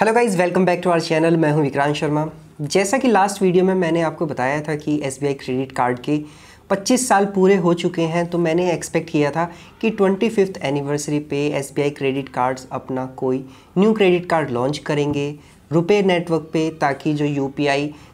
hello guys welcome back to our channel मैं हूं विक्रांत शर्मा जैसा कि लास्ट वीडियो में मैंने आपको बताया था कि एस क्रेडिट कार्ड के 25 साल पूरे हो चुके हैं तो मैंने एक्सपेक्ट किया था कि ट्वेंटी फिफ्थ एनिवर्सरी पे एस क्रेडिट कार्ड्स अपना कोई न्यू क्रेडिट कार्ड लॉन्च करेंगे रुपए नेटवर्क पे ताकि जो यू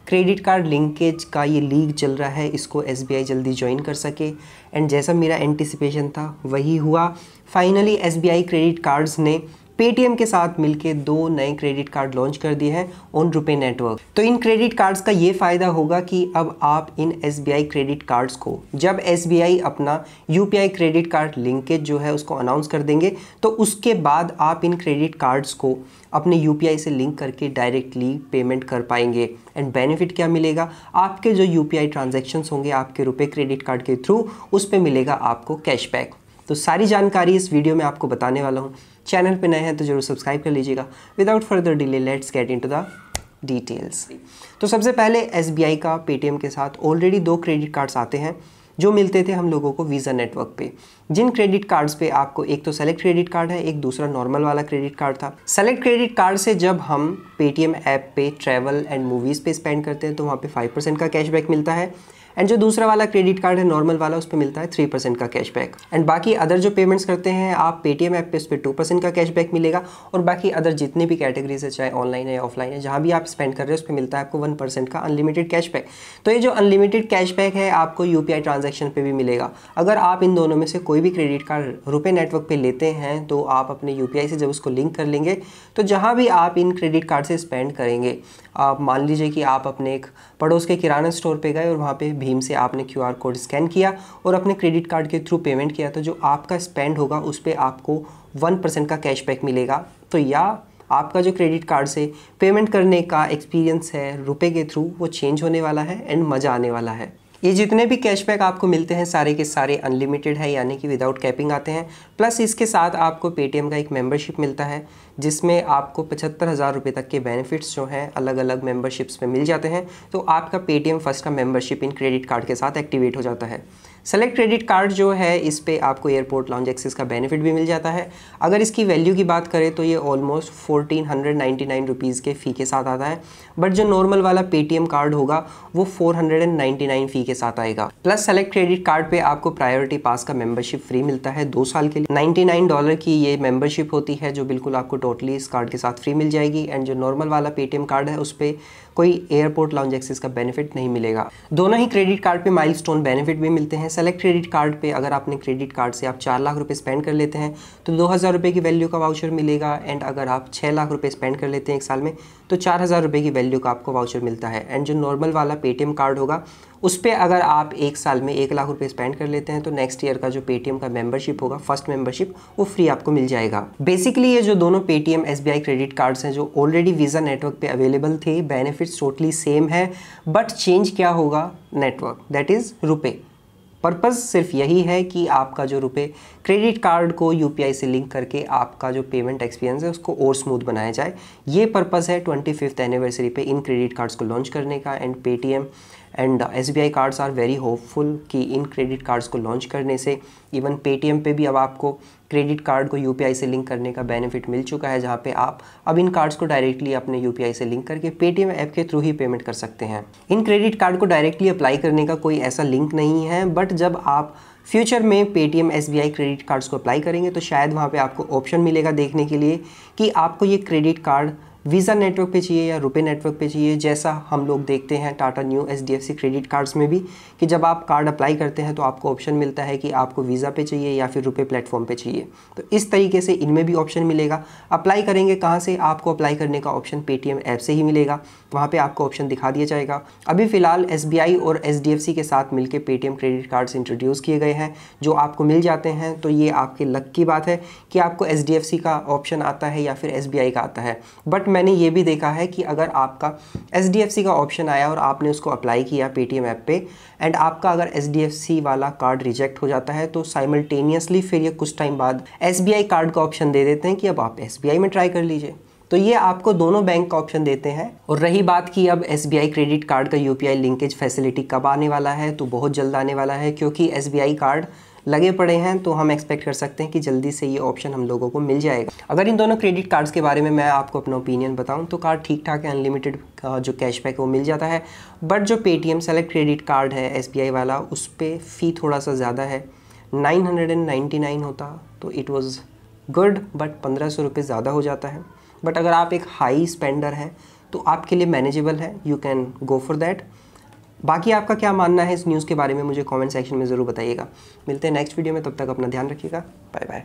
क्रेडिट कार्ड लिंकेज का ये लीग चल रहा है इसको एस जल्दी ज्वाइन कर सके एंड जैसा मेरा एंटिसिपेशन था वही हुआ फाइनली एस क्रेडिट कार्ड्स ने पेटीएम के साथ मिलकर दो नए क्रेडिट कार्ड लॉन्च कर दिए हैं ऑन रुपे नेटवर्क तो इन क्रेडिट कार्ड्स का ये फ़ायदा होगा कि अब आप इन एस क्रेडिट कार्ड्स को जब एस अपना यू क्रेडिट कार्ड लिंकेज जो है उसको अनाउंस कर देंगे तो उसके बाद आप इन क्रेडिट कार्ड्स को अपने यू से लिंक करके डायरेक्टली पेमेंट कर पाएंगे एंड बेनिफिट क्या मिलेगा आपके जो यू पी होंगे आपके रुपये क्रेडिट कार्ड के थ्रू उस पर मिलेगा आपको कैशबैक तो सारी जानकारी इस वीडियो में आपको बताने वाला हूँ चैनल पे नए हैं तो जरूर सब्सक्राइब कर लीजिएगा without further delay let's get into the details तो सबसे पहले एस का पेटीएम के साथ ऑलरेडी दो क्रेडिट कार्ड्स आते हैं जो मिलते थे हम लोगों को वीज़ा नेटवर्क पे जिन क्रेडिट कार्ड्स पे आपको एक तो सेलेक्ट क्रेडिट कार्ड है एक दूसरा नॉर्मल वाला क्रेडिट कार्ड था सेलेक्ट क्रेडिट कार्ड से जब हम पेटीएम ऐप पे ट्रैवल एंड मूवीज़ पे स्पेंड करते हैं तो वहाँ पे 5% का कैशबैक मिलता है एंड जो दूसरा वाला क्रेडिट कार्ड है नॉर्मल वाला उस पर मिलता है थ्री परसेंट का कैशबैक एंड बाकी अदर जो पेमेंट्स करते हैं आप पेटीएम ऐप पे उस पर टू परसेंट का कैशबैक मिलेगा और बाकी अदर जितनी भी कैटेगरीज है चाहे ऑनलाइन है ऑफलाइन है जहाँ भी आप स्पेंड कर रहे हो उस पर मिलता है आपको वन परसेंट का अनलिमिटेड कैशबैक तो ये जो अनलिमिटेड कैशबैक है आपको यू पी ट्रांजेक्शन पर भी मिलेगा अगर आप इन दोनों में से कोई भी क्रेडिट कार्ड रुपये नेटवर्क पर लेते हैं तो आप अपने यू से जब उसको लिंक कर लेंगे तो जहाँ भी आप इन क्रेडिट कार्ड से स्पेंड करेंगे आप मान लीजिए कि आप अपने एक पड़ोस के किराना स्टोर पर गए और वहाँ पर भीम से आपने क्यू कोड स्कैन किया और अपने क्रेडिट कार्ड के थ्रू पेमेंट किया तो जो आपका स्पेंड होगा उस पर आपको वन परसेंट का कैशबैक मिलेगा तो या आपका जो क्रेडिट कार्ड से पेमेंट करने का एक्सपीरियंस है रुपए के थ्रू वो चेंज होने वाला है एंड मज़ा आने वाला है ये जितने भी कैशबैक आपको मिलते हैं सारे के सारे अनलिमिटेड है यानी कि विदाउट कैपिंग आते हैं प्लस इसके साथ आपको पेटीएम का एक मेंबरशिप मिलता है जिसमें आपको पचहत्तर हज़ार रुपये तक के बेनिफिट्स जो हैं अलग अलग मेंबरशिप्स में मिल जाते हैं तो आपका पेटीएम फर्स्ट का मेंबरशिप इन क्रेडिट कार्ड के साथ एक्टिवेट हो जाता है सेलेक्ट क्रेडिट कार्ड जो है इस पर आपको एयरपोर्ट लॉन्च एक्सेस का बेनिफिट भी मिल जाता है अगर इसकी वैल्यू की बात करें तो ये almost fourteen hundred ninety nine rupees के फ़ी के साथ आता है बट जो नॉर्मल वाला पेटीएम कार्ड होगा वो four hundred and ninety nine fee के साथ आएगा प्लस सेलेक्ट क्रेडिट कार्ड पर आपको प्रायोरिटी पास का मेम्बरशिप फ्री मिलता है दो साल के लिए नाइन्टी नाइन डॉलर की ये मेम्बरशिप होती है जो बिल्कुल आपको टोटली इस कार्ड के साथ फ्री मिल जाएगी एंड जो नॉर्मल वाला पेटीएम कार्ड है उस पर कोई एयरपोर्ट लॉन्च एक्सेस का बेनिफिट नहीं मिलेगा दोनों ही क्रेडिट कार्ड पर माइल बेनिफिट भी मिलते हैं सेलेक्ट क्रेडिट कार्ड पे अगर आपने क्रेडिट कार्ड से आप चार लाख रुपये स्पेंड कर लेते हैं तो दो हज़ार रुपये की वैल्यू का वाउचर मिलेगा एंड अगर आप छः लाख रुपये स्पेंड कर लेते हैं एक साल में तो चार हज़ार रुपये की वैल्यू का आपको वाउचर मिलता है एंड जो नॉर्मल वाला पेटीएम कार्ड होगा उस पर अगर आप एक साल में एक लाख रुपये स्पेंड कर लेते हैं तो नेक्स्ट ईयर का जो पेटीएम का मेंबरशिप होगा फर्स्ट मेंबरशिप वो फ्री आपको मिल जाएगा बेसिकली ये जो दोनों पेटीएम एस क्रेडिट कार्ड्स हैं जो ऑलरेडी वीज़ा नेटवर्क पर अवेलेबल थे बेनिफिट्स टोटली सेम है बट चेंज क्या होगा network that is RuPay purpose सिर्फ यही है कि आपका जो रुपए क्रेडिट कार्ड को यूपीआई से लिंक करके आपका जो पेमेंट एक्सपीरियंस है उसको और स्मूथ बनाया जाए ये पर्पज़ है ट्वेंटी फिफ्थ एनिवर्सरी पे इन क्रेडिट कार्ड्स को लॉन्च करने का and Paytm and S B I cards are very hopeful कि इन क्रेडिट कार्ड्स को लॉन्च करने से इवन पेटीएम पे भी अब आपको क्रेडिट कार्ड को यू से लिंक करने का बेनिफिट मिल चुका है जहाँ पे आप अब इन कार्ड्स को डायरेक्टली अपने यू से लिंक करके पेटीएम ऐप के थ्रू ही पेमेंट कर सकते हैं इन क्रेडिट कार्ड को डायरेक्टली अप्लाई करने का कोई ऐसा लिंक नहीं है बट जब आप फ्यूचर में पेटीएम एस क्रेडिट कार्ड्स को अप्लाई करेंगे तो शायद वहाँ पर आपको ऑप्शन मिलेगा देखने के लिए कि आपको ये क्रेडिट कार्ड वीज़ा नेटवर्क पे चाहिए या रुपए नेटवर्क पे चाहिए जैसा हम लोग देखते हैं Tata Neu HDFC credit cards में भी कि जब आप कार्ड अप्लाई करते हैं तो आपको ऑप्शन मिलता है कि आपको वीज़ा पे चाहिए या फिर रुपए प्लेटफॉर्म पे चाहिए तो इस तरीके से इनमें भी ऑप्शन मिलेगा अप्लाई करेंगे कहाँ से आपको अप्लाई करने का ऑप्शन एम ऐप से ही मिलेगा वहाँ पर आपको ऑप्शन दिखा दिया जाएगा अभी फ़िलहाल एस और सी के साथ मिलकर एम क्रेडिट कार्ड्स इंट्रोड्यूस किए गए हैं जो आपको मिल जाते हैं तो ये आपके लक की बात है कि आपको सी का ऑप्शन आता है या फिर एस का आता है बट मैंने ये भी देखा है कि अगर आपका एच का ऑप्शन आया और आपने उसको अप्लाई किया पे पेटीएम ऐप पे एंड आपका अगर एच वाला कार्ड रिजेक्ट हो जाता है तो साइमल्टेनियसली फिर ये कुछ टाइम बाद एस कार्ड का ऑप्शन दे देते हैं कि अब आप एस में ट्राई कर लीजिए तो ये आपको दोनों बैंक का ऑप्शन देते हैं और रही बात की अब एस क्रेडिट कार्ड का यू लिंकेज फैसिलिटी कब आने वाला है तो बहुत जल्द आने वाला है क्योंकि एस कार्ड लगे पड़े हैं तो हम एक्सपेक्ट कर सकते हैं कि जल्दी से ये ऑप्शन हम लोगों को मिल जाएगा अगर इन दोनों क्रेडिट कार्ड्स के बारे में मैं आपको अपना ओपिनियन बताऊँ तो कार्ड ठीक ठाक है अनलिमिटेड जो कैशबैक वो मिल जाता है बट जो पेटीएम सेलेक्ट क्रेडिट कार्ड है एस वाला उस पर फ़ी थोड़ा सा ज़्यादा है नाइन होता तो इट वॉज़ गुड बट पंद्रह सौ रुपये ज़्यादा हो जाता है बट अगर आप एक हाई स्पेंडर हैं तो आपके लिए मैनेजेबल है you can go for that बाकी आपका क्या मानना है इस न्यूज़ के बारे में मुझे कमेंट सेक्शन में ज़रूर बताइएगा मिलते हैं नेक्स्ट वीडियो में तब तक अपना ध्यान रखिएगा बाय बाय